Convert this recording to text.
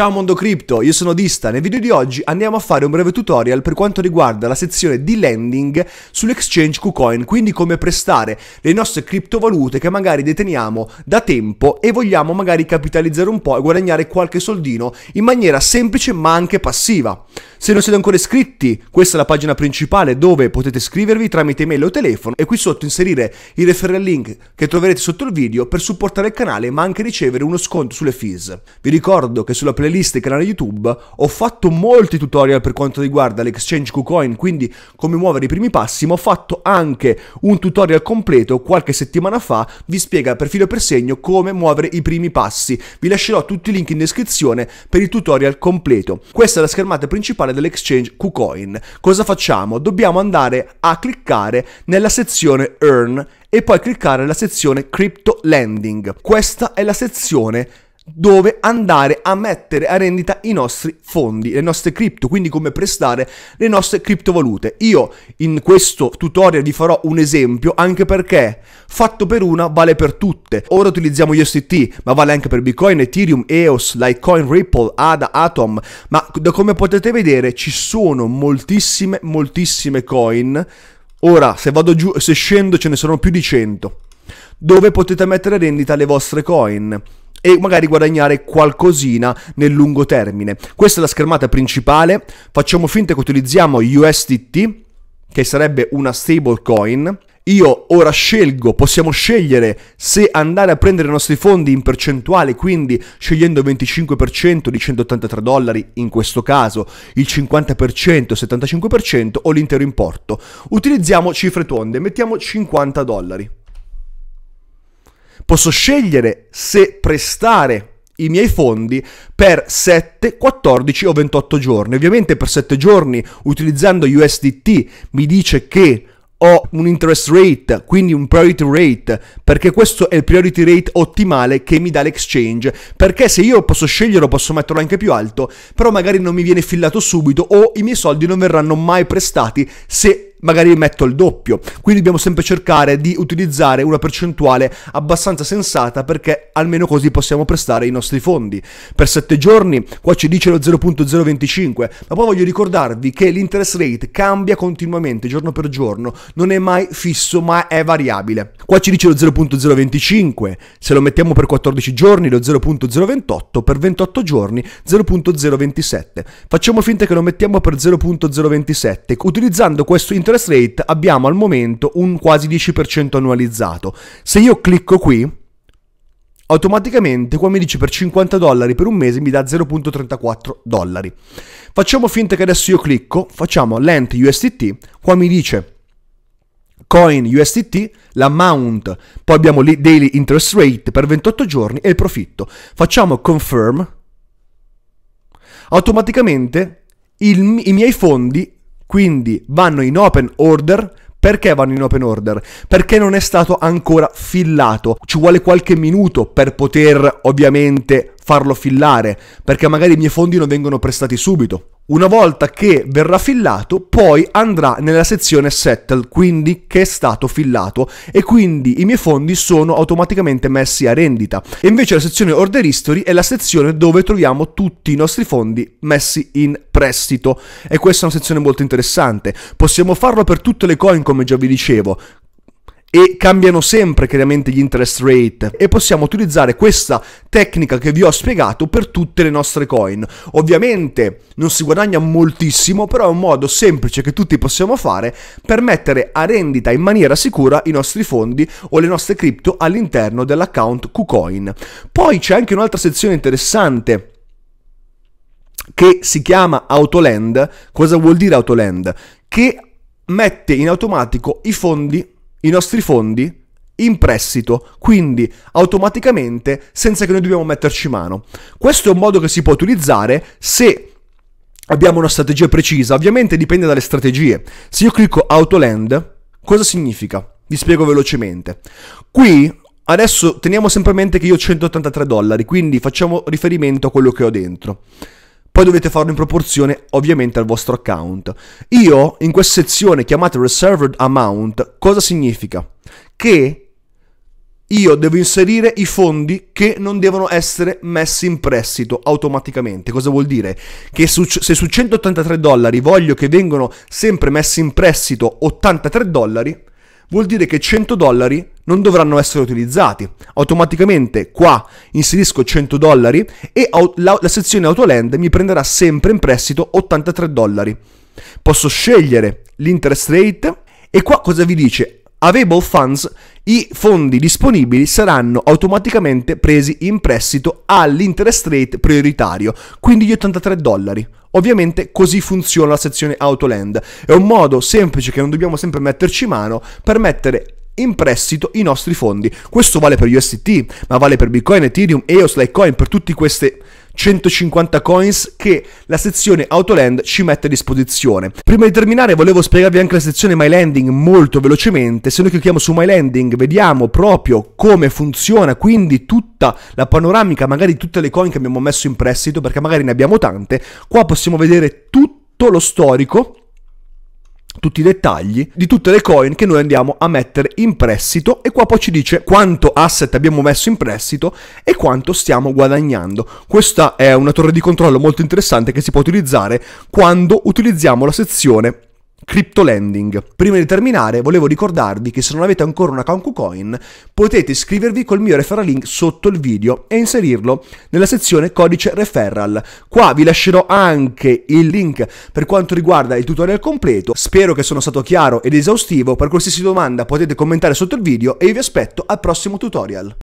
Ciao mondo cripto, io sono Dista, nel video di oggi andiamo a fare un breve tutorial per quanto riguarda la sezione di lending sull'exchange KuCoin, quindi come prestare le nostre criptovalute che magari deteniamo da tempo e vogliamo magari capitalizzare un po' e guadagnare qualche soldino in maniera semplice ma anche passiva. Se non siete ancora iscritti, questa è la pagina principale dove potete iscrivervi tramite email o telefono e qui sotto inserire il referral link che troverete sotto il video per supportare il canale ma anche ricevere uno sconto sulle fees. Vi ricordo che sulla playlist playlist e canale YouTube, ho fatto molti tutorial per quanto riguarda l'exchange KuCoin, quindi come muovere i primi passi, ma ho fatto anche un tutorial completo qualche settimana fa, vi spiega per filo e per segno come muovere i primi passi. Vi lascerò tutti i link in descrizione per il tutorial completo. Questa è la schermata principale dell'exchange KuCoin. Cosa facciamo? Dobbiamo andare a cliccare nella sezione Earn e poi cliccare nella sezione Crypto Lending. Questa è la sezione dove andare a mettere a rendita i nostri fondi, le nostre cripto, quindi come prestare le nostre criptovalute. Io in questo tutorial vi farò un esempio anche perché fatto per una vale per tutte. Ora utilizziamo USDT, ma vale anche per Bitcoin, Ethereum, EOS, Litecoin, Ripple, ADA, Atom, ma da come potete vedere ci sono moltissime moltissime coin. Ora, se vado giù, se scendo ce ne sono più di 100 dove potete mettere a rendita le vostre coin e magari guadagnare qualcosina nel lungo termine. Questa è la schermata principale, facciamo finta che utilizziamo USDT, che sarebbe una stablecoin. Io ora scelgo, possiamo scegliere se andare a prendere i nostri fondi in percentuale, quindi scegliendo il 25% di 183 dollari, in questo caso il 50%, 75% o l'intero importo. Utilizziamo cifre tonde, mettiamo 50 dollari posso scegliere se prestare i miei fondi per 7, 14 o 28 giorni. Ovviamente per 7 giorni utilizzando USDT mi dice che ho un interest rate, quindi un priority rate, perché questo è il priority rate ottimale che mi dà l'exchange, perché se io posso scegliere posso metterlo anche più alto, però magari non mi viene fillato subito o i miei soldi non verranno mai prestati se magari metto il doppio. Quindi dobbiamo sempre cercare di utilizzare una percentuale abbastanza sensata perché almeno così possiamo prestare i nostri fondi. Per 7 giorni qua ci dice lo 0.025, ma poi voglio ricordarvi che l'interest rate cambia continuamente giorno per giorno, non è mai fisso ma è variabile. Qua ci dice lo 0.025, se lo mettiamo per 14 giorni lo 0.028, per 28 giorni 0.027. Facciamo finta che lo mettiamo per 0.027, utilizzando questo interest interest rate abbiamo al momento un quasi 10% annualizzato. Se io clicco qui, automaticamente qua mi dice per 50 dollari per un mese mi dà 0.34 dollari. Facciamo finta che adesso io clicco, facciamo lent USDT, qua mi dice coin USDT, l'amount, poi abbiamo lì daily interest rate per 28 giorni e il profitto. Facciamo confirm, automaticamente il, i miei fondi quindi vanno in open order perché vanno in open order? Perché non è stato ancora fillato. Ci vuole qualche minuto per poter ovviamente farlo fillare, perché magari i miei fondi non vengono prestati subito. Una volta che verrà fillato, poi andrà nella sezione Settle, quindi che è stato fillato e quindi i miei fondi sono automaticamente messi a rendita. E invece la sezione Order History è la sezione dove troviamo tutti i nostri fondi messi in prestito e questa è una sezione molto interessante. Possiamo farlo per tutte le coin come già vi dicevo, e cambiano sempre chiaramente gli interest rate e possiamo utilizzare questa tecnica che vi ho spiegato per tutte le nostre coin. Ovviamente non si guadagna moltissimo, però è un modo semplice che tutti possiamo fare per mettere a rendita in maniera sicura i nostri fondi o le nostre cripto all'interno dell'account KuCoin. Poi c'è anche un'altra sezione interessante che si chiama Autoland. Cosa vuol dire Autoland? Che mette in automatico i fondi i nostri fondi in prestito, quindi automaticamente senza che noi dobbiamo metterci mano. Questo è un modo che si può utilizzare se abbiamo una strategia precisa, ovviamente dipende dalle strategie. Se io clicco Autoland, cosa significa? Vi spiego velocemente. Qui adesso teniamo sempre a mente che io ho 183 dollari, quindi facciamo riferimento a quello che ho dentro poi dovete farlo in proporzione ovviamente al vostro account. Io in questa sezione chiamata Reserved Amount, cosa significa? Che io devo inserire i fondi che non devono essere messi in prestito automaticamente. Cosa vuol dire? Che su, se su 183 dollari voglio che vengano sempre messi in prestito 83 dollari, vuol dire che 100 dollari non dovranno essere utilizzati. Automaticamente qua inserisco 100 dollari e la, sezione Autoland mi prenderà sempre in prestito 83 dollari. Posso scegliere l'interest rate e qua cosa vi dice? Available funds, i fondi disponibili saranno automaticamente presi in prestito all'interest rate prioritario, quindi gli 83 dollari. Ovviamente così funziona la sezione Autoland. È un modo semplice che non dobbiamo sempre metterci mano per mettere in prestito i nostri fondi. Questo vale per USDT, ma vale per Bitcoin, Ethereum, EOS, Litecoin, per tutte queste 150 coins che la sezione Autoland ci mette a disposizione. Prima di terminare volevo spiegarvi anche la sezione My Landing molto velocemente. Se noi clicchiamo su My Landing vediamo proprio come funziona, quindi tutta la panoramica, magari tutte le coin che abbiamo messo in prestito, perché magari ne abbiamo tante. Qua possiamo vedere tutto lo storico tutti i dettagli di tutte le coin che noi andiamo a mettere in prestito e qua poi ci dice quanto asset abbiamo messo in prestito e quanto stiamo guadagnando. Questa è una torre di controllo molto interessante che si può utilizzare quando utilizziamo la sezione Crypto Lending. Prima di terminare volevo ricordarvi che se non avete ancora una CancuCoin potete iscrivervi col mio referral link sotto il video e inserirlo nella sezione codice referral. Qua vi lascerò anche il link per quanto riguarda il tutorial completo. Spero che sono stato chiaro ed esaustivo. Per qualsiasi domanda potete commentare sotto il video e io vi aspetto al prossimo tutorial.